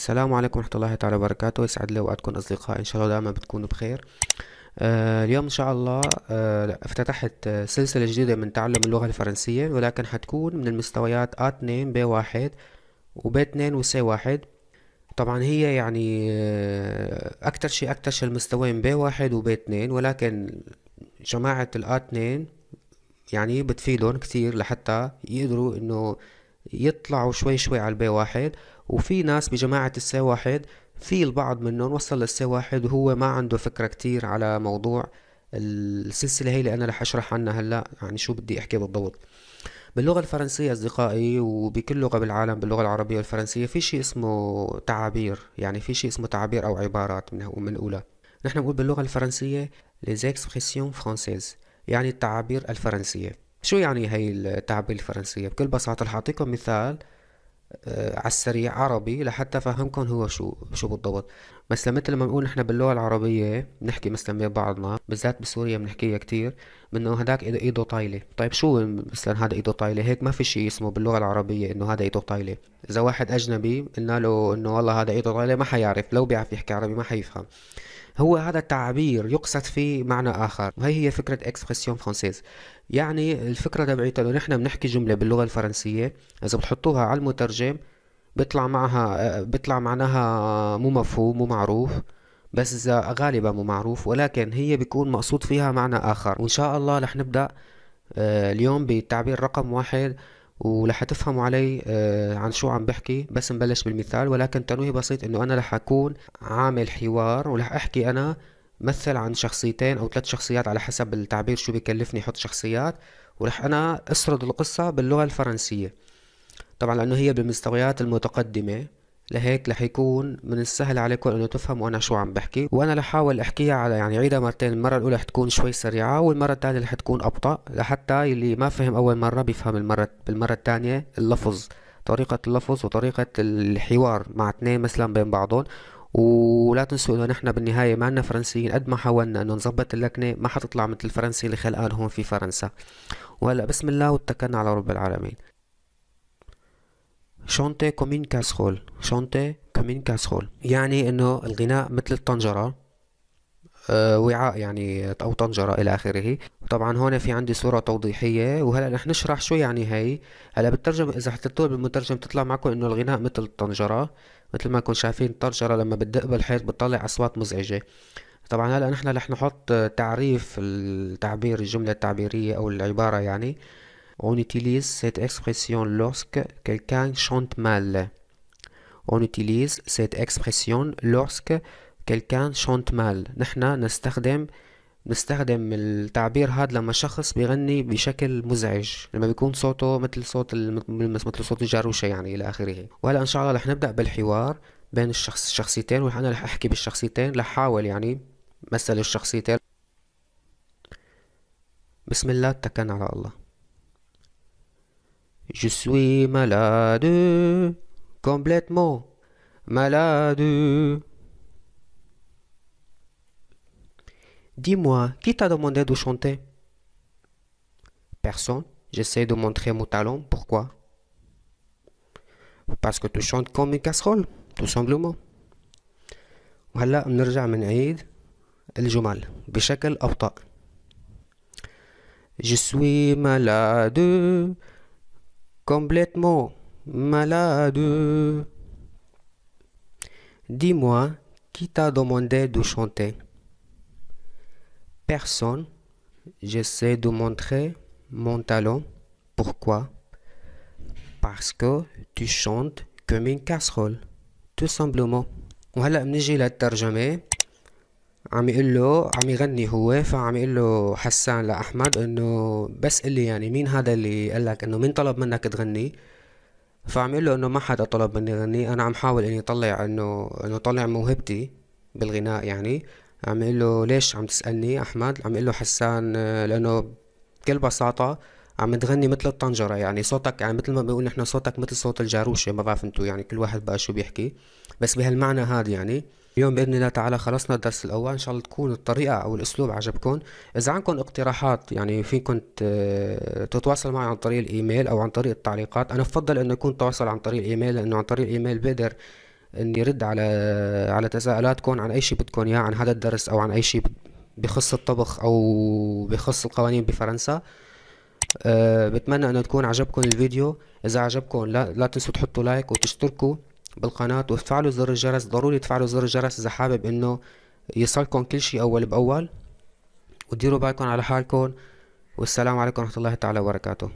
السلام عليكم ورحمة الله تعالى وبركاته يسعد لي وقتكم أصدقائي إن شاء الله دائما بتكونوا بخير آه اليوم إن شاء الله آه افتتحت آه، سلسلة جديدة من تعلم اللغة الفرنسية ولكن حتكون من المستويات A2 B1 و b 2 و c 1 طبعا هي يعني آه، أكتر شيء أكتر شيء المستويين B1 و b 2 ولكن جماعة الA2 يعني بتفيدهم كثير لحتى يقدروا إنه يطلعوا شوي شوي على البي واحد وفي ناس بجماعة السي واحد في البعض منهم وصل للسي واحد وهو ما عنده فكرة كتير على موضوع السلسلة هي اللي أنا رح أشرح عنها هلأ يعني شو بدي أحكي بالضبط باللغة الفرنسية أصدقائي وبكل لغة بالعالم باللغة العربية والفرنسية في شيء اسمه تعابير يعني في شيء اسمه تعابير أو عبارات من, الأولى نحن بنقول باللغة الفرنسية les expressions françaises يعني التعابير الفرنسية شو يعني هاي التعبير الفرنسية بكل بساطة رح أعطيكم مثال آه على السريع عربي لحتى أفهمكم هو شو شو بالضبط مثلا مثل ما بنقول نحن باللغة العربية بنحكي مثلا بين بعضنا بالذات بسوريا بنحكيها كتير منه هداك ايده طايله طيب شو مثلا هذا ايده طايله هيك ما في شيء اسمه باللغه العربيه انه هذا ايده طايله اذا واحد اجنبي قلنا له انه والله هذا ايده طايله ما حيعرف لو بيعرف يحكي عربي ما حيفهم هو هذا التعبير يقصد فيه معنى آخر وهي هي فكرة إكسبرسيون فرانسيز يعني الفكرة تبعيتها إنه نحن بنحكي جملة باللغة الفرنسية إذا بتحطوها على المترجم بيطلع معها بيطلع معناها مو مفهوم مو معروف بس غالبا مو معروف ولكن هي بيكون مقصود فيها معنى آخر وإن شاء الله رح نبدأ آه، اليوم بالتعبير رقم واحد ورح تفهموا علي آه، عن شو عم بحكي بس نبلش بالمثال ولكن تنويه بسيط انه انا رح اكون عامل حوار ورح احكي انا مثل عن شخصيتين او ثلاث شخصيات على حسب التعبير شو بكلفني احط شخصيات ورح انا اسرد القصة باللغة الفرنسية طبعا لانه هي بالمستويات المتقدمة لهيك رح يكون من السهل عليكم انه تفهموا انا شو عم بحكي وانا رح احاول احكيها على يعني عيدها مرتين المره الاولى رح تكون شوي سريعه والمره الثانيه رح تكون ابطا لحتى اللي ما فهم اول مره بيفهم المره بالمره الثانيه اللفظ طريقة اللفظ وطريقة الحوار مع اثنين مثلا بين بعضهم ولا تنسوا انه نحن بالنهايه ما فرنسيين قد ما حاولنا انه نظبط اللكنه ما حتطلع مثل الفرنسي اللي خلقان هون في فرنسا وهلا بسم الله واتكلنا على رب العالمين شونتي كومين كاسخول شونتي كومين كاسخول يعني انه الغناء مثل الطنجرة آه، وعاء يعني او طنجرة الى اخره طبعا هون في عندي صورة توضيحية وهلا رح نشرح شو يعني هي هلا بالترجم اذا حطيتوها بالمترجم تطلع معكم انه الغناء مثل الطنجرة مثل ما كنتم شايفين الطنجرة لما بتدق بالحيط بتطلع اصوات مزعجة طبعا هلا نحن رح نحط تعريف التعبير الجملة التعبيرية او العبارة يعني On utilise cette expression lorsque quelqu'un chante mal. On utilise cette expression lorsque quelqu'un chante mal. نحنا نستخدم نستخدم التعبير هذا لما شخص بيغني بشكل مزعج لما بيكون صوته مثل صوت مثل صوت الجاروشه يعني الى اخره وهلا ان شاء الله رح نبدا بالحوار بين الشخص الشخصيتين وانا رح احكي بالشخصيتين رح احاول يعني مثل الشخصيتين بسم الله اتكلنا على الله Je suis malade, complètement malade. Dis-moi, qui t'a demandé de chanter Personne. J'essaie de montrer mon talent. Pourquoi Parce que tu chantes comme une casserole, tout simplement. وهلا Je suis malade complètement malade. Dis-moi, qui t'a demandé de chanter Personne. J'essaie de montrer mon talent. Pourquoi Parce que tu chantes comme une casserole, tout simplement. Voilà, j'ai la jamais. عم يقول له عم يغني هو فعم يقول له حسان لاحمد انه بس قل لي يعني مين هذا اللي قال لك انه مين طلب منك تغني فعم يقول له انه ما حدا طلب مني غني انا عم حاول اني اطلع انه انه طلع موهبتي بالغناء يعني عم يقول له ليش عم تسالني احمد عم يقول له حسان آه، لانه بكل بساطه عم تغني مثل الطنجره يعني صوتك يعني مثل ما بيقول نحن صوتك مثل صوت الجاروشه ما بعرف انتو يعني كل واحد بقى شو بيحكي بس بهالمعنى هذا يعني اليوم باذن الله تعالى خلصنا الدرس الاول ان شاء الله تكون الطريقه او الاسلوب عجبكم اذا عندكم اقتراحات يعني فيكم تتواصل معي عن طريق الايميل او عن طريق التعليقات انا بفضل انه يكون تواصل عن طريق الايميل لانه عن طريق الايميل بقدر اني رد على على تساؤلاتكم عن اي شيء بدكم اياه عن هذا الدرس او عن اي شيء بخص الطبخ او بخص القوانين بفرنسا أه بتمنى انه تكون عجبكم الفيديو اذا عجبكم لا, لا تنسوا تحطوا لايك وتشتركوا بالقناة وتفعلوا زر الجرس ضروري تفعلوا زر الجرس إذا حابب إنه يصلكم كل شيء أول بأول وديروا بالكم على حالكم والسلام عليكم ورحمة الله تعالى وبركاته